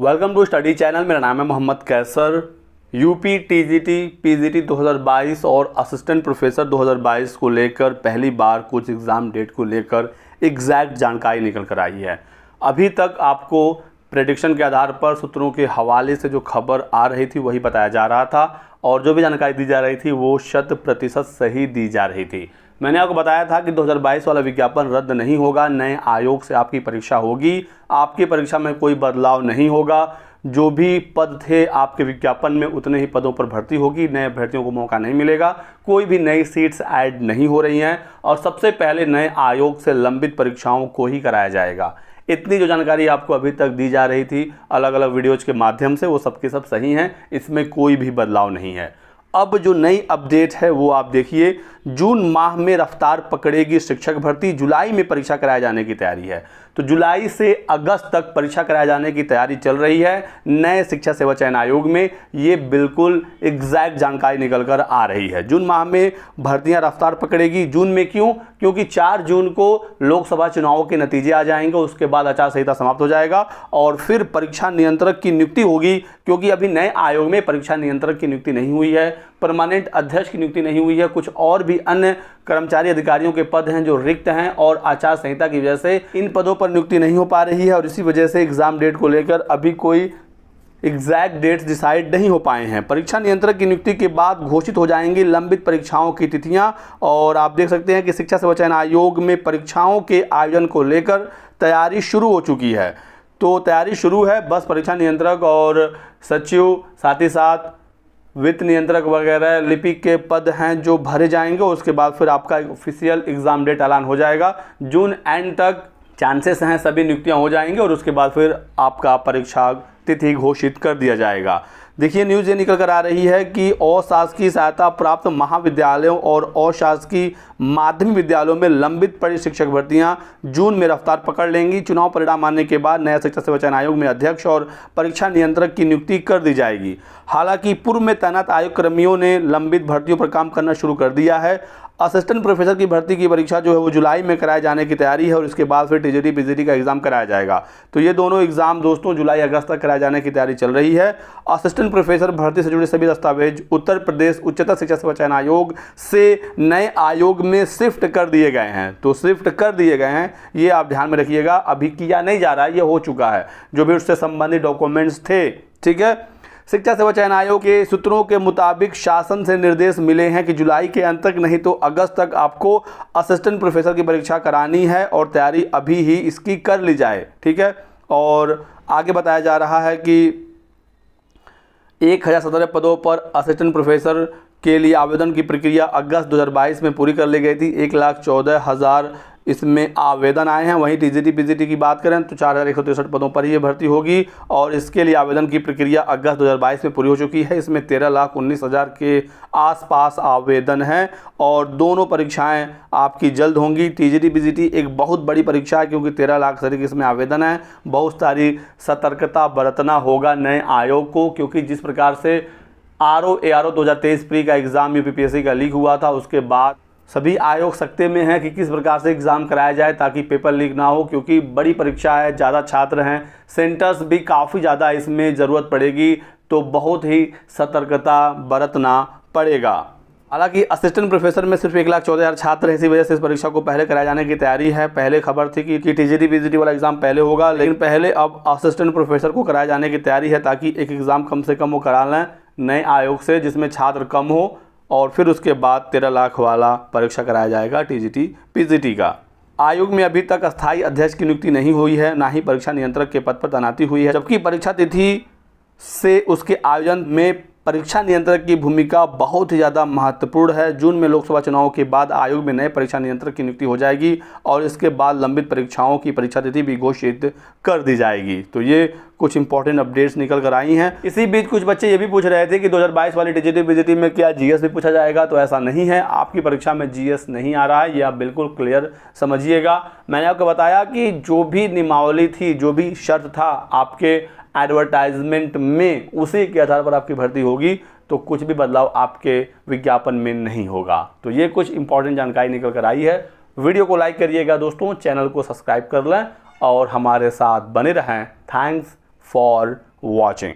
welcome to study channel मेरा नाम है Mohammad Qaiser UP TGT PGT 2022 और असिस्टेंट प्रोफेसर 2022 को लेकर पहली बार कुछ एग्ज़ाम डेट को लेकर एग्जैक्ट जानकारी निकल कर आई है अभी तक आपको प्रडिक्शन के आधार पर सूत्रों के हवाले से जो खबर आ रही थी वही बताया जा रहा था और जो भी जानकारी दी जा रही थी वो शत प्रतिशत सही दी जा रही थी मैंने आपको बताया था कि 2022 वाला विज्ञापन रद्द नहीं होगा नए आयोग से आपकी परीक्षा होगी आपकी परीक्षा में कोई बदलाव नहीं होगा जो भी पद थे आपके विज्ञापन में उतने ही पदों पर भर्ती होगी नए अभ्यर्थियों को मौका नहीं मिलेगा कोई भी नई सीट्स ऐड नहीं हो रही हैं और सबसे पहले नए आयोग से लंबित परीक्षाओं को ही कराया जाएगा इतनी जो जानकारी आपको अभी तक दी जा रही थी अलग अलग वीडियोज के माध्यम से वो सबके सब सही हैं इसमें कोई भी बदलाव नहीं है अब जो नई अपडेट है वो आप देखिए जून माह में रफ्तार पकड़ेगी शिक्षक भर्ती जुलाई में परीक्षा कराए जाने की तैयारी है तो जुलाई से अगस्त तक परीक्षा कराए जाने की तैयारी चल रही है नए शिक्षा सेवा चयन आयोग में ये बिल्कुल एग्जैक्ट जानकारी निकल कर आ रही है जून माह में भर्तियां रफ्तार पकड़ेगी जून में क्यों क्योंकि चार जून को लोकसभा चुनावों के नतीजे आ जाएंगे उसके बाद आचार संहिता समाप्त हो जाएगा और फिर परीक्षा नियंत्रक की नियुक्ति होगी क्योंकि अभी नए आयोग में परीक्षा नियंत्रक की नियुक्ति नहीं हुई है परमानेंट अध्यक्ष की नियुक्ति नहीं हुई है कुछ और भी अन्य कर्मचारी अधिकारियों के पद हैं जो रिक्त हैं और आचार संहिता की वजह से इन पदों पर नियुक्ति नहीं हो पा रही है और इसी वजह से एग्ज़ाम डेट को लेकर अभी कोई एग्जैक्ट डेट्स डिसाइड नहीं हो पाए हैं परीक्षा नियंत्रक की नियुक्ति के बाद घोषित हो जाएंगी लंबित परीक्षाओं की तिथियां और आप देख सकते हैं कि शिक्षा संवचन आयोग में परीक्षाओं के आयोजन को लेकर तैयारी शुरू हो चुकी है तो तैयारी शुरू है बस परीक्षा नियंत्रक और सचिव साथ ही साथ वित्त नियंत्रक वगैरह लिपिक के पद हैं जो भरे जाएंगे उसके बाद फिर आपका ऑफिशियल एग्ज़ाम डेट ऐलान हो जाएगा जून एंड तक चांसेस हैं सभी नियुक्तियां हो जाएंगी और उसके बाद फिर आपका परीक्षा तिथि घोषित कर दिया जाएगा देखिए न्यूज़ ये निकल कर आ रही है कि अशासकीय सहायता प्राप्त महाविद्यालयों और अशासकीय माध्यमिक विद्यालयों में लंबित पड़ी शिक्षक भर्तियां जून में रफ्तार पकड़ लेंगी चुनाव परिणाम आने के बाद नया शिक्षा सेवचन आयोग में अध्यक्ष और परीक्षा नियंत्रक की नियुक्ति कर दी जाएगी हालांकि पूर्व में तैनात आयोग कर्मियों ने लंबित भर्तियों पर काम करना शुरू कर दिया है असिस्टेंट प्रोफेसर की भर्ती की परीक्षा जो है वो जुलाई में कराए जाने की तैयारी है और इसके बाद फिर टीजीटी पीजीटी का एग्ज़ाम कराया जाएगा तो ये दोनों एग्ज़ाम दोस्तों जुलाई अगस्त तक कराए जाने की तैयारी चल रही है असिस्टेंट प्रोफेसर भर्ती से जुड़े सभी दस्तावेज उत्तर प्रदेश उच्चतर शिक्षा चयन आयोग से नए आयोग में शिफ्ट कर दिए गए हैं तो शिफ्ट कर दिए गए हैं ये आप ध्यान में रखिएगा अभी किया नहीं जा रहा है ये हो चुका है जो भी उससे संबंधित डॉक्यूमेंट्स थे ठीक है शिक्षा सेवा चयन आयोग के सूत्रों के मुताबिक शासन से निर्देश मिले हैं कि जुलाई के अंत तक नहीं तो अगस्त तक आपको असिस्टेंट प्रोफेसर की परीक्षा करानी है और तैयारी अभी ही इसकी कर ली जाए ठीक है और आगे बताया जा रहा है कि एक हज़ार सत्रह पदों पर असिस्टेंट प्रोफेसर के लिए आवेदन की प्रक्रिया अगस्त 2022 में पूरी कर ली गई थी एक लाख चौदह हज़ार इसमें आवेदन आए हैं वहीं टीजीटी पीजीटी की बात करें तो चार हज़ार एक सौ तिरसठ पदों पर ही भर्ती होगी और इसके लिए आवेदन की प्रक्रिया अगस्त 2022 में पूरी हो चुकी है इसमें तेरह लाख उन्नीस हज़ार के आसपास आवेदन हैं और दोनों परीक्षाएं आपकी जल्द होंगी टीजीटी पीजीटी एक बहुत बड़ी परीक्षा है क्योंकि तेरह लाख से अधिक इसमें आवेदन है बहुत सारी सतर्कता बरतना होगा नए आयोग को क्योंकि जिस प्रकार से R O A R O दो प्री का एग्ज़ाम यू पी का लीक हुआ था उसके बाद सभी आयोग सकते में हैं कि किस प्रकार से एग्ज़ाम कराया जाए ताकि पेपर लीक ना हो क्योंकि बड़ी परीक्षा है ज़्यादा छात्र हैं सेंटर्स भी काफ़ी ज़्यादा इसमें ज़रूरत पड़ेगी तो बहुत ही सतर्कता बरतना पड़ेगा हालांकि असिस्टेंट प्रोफेसर में सिर्फ एक लाख चौदह हज़ार छात्र हैं इसी वजह से इस परीक्षा को पहले कराए जाने की तैयारी है पहले खबर थी कि, टी जी डी वाला एग्ज़ाम पहले होगा लेकिन पहले अब असिस्टेंट प्रोफेसर को कराए जाने की तैयारी है ताकि एक एग्ज़ाम कम से कम वो करा लें नए आयोग से जिसमें छात्र कम हो और फिर उसके बाद तेरह लाख वाला परीक्षा कराया जाएगा टीजीटी पीजीटी का आयोग में अभी तक स्थायी अध्यक्ष की नियुक्ति नहीं हुई है ना ही परीक्षा नियंत्रक के पद पर तैनाती हुई है जबकि परीक्षा तिथि से उसके आयोजन में परीक्षा नियंत्रक की भूमिका बहुत ही ज़्यादा महत्वपूर्ण है जून में लोकसभा चुनाव के बाद आयोग में नए परीक्षा नियंत्रक की नियुक्ति हो जाएगी और इसके बाद लंबित परीक्षाओं की परीक्षा तिथि भी घोषित कर दी जाएगी तो ये कुछ इंपॉर्टेंट अपडेट्स निकल कर आई हैं इसी बीच कुछ बच्चे ये भी पूछ रहे थे कि 2022 वाली डिजिटल विजिटी में क्या जीएस भी पूछा जाएगा तो ऐसा नहीं है आपकी परीक्षा में जीएस नहीं आ रहा है यह आप बिल्कुल क्लियर समझिएगा मैंने आपको बताया कि जो भी नियमावली थी जो भी शर्त था आपके एडवर्टाइजमेंट में उसी के आधार पर आपकी भर्ती होगी तो कुछ भी बदलाव आपके विज्ञापन में नहीं होगा तो ये कुछ इंपॉर्टेंट जानकारी निकल कर आई है वीडियो को लाइक करिएगा दोस्तों चैनल को सब्सक्राइब कर लें और हमारे साथ बने रहें थैंक्स फॉर वॉचिंग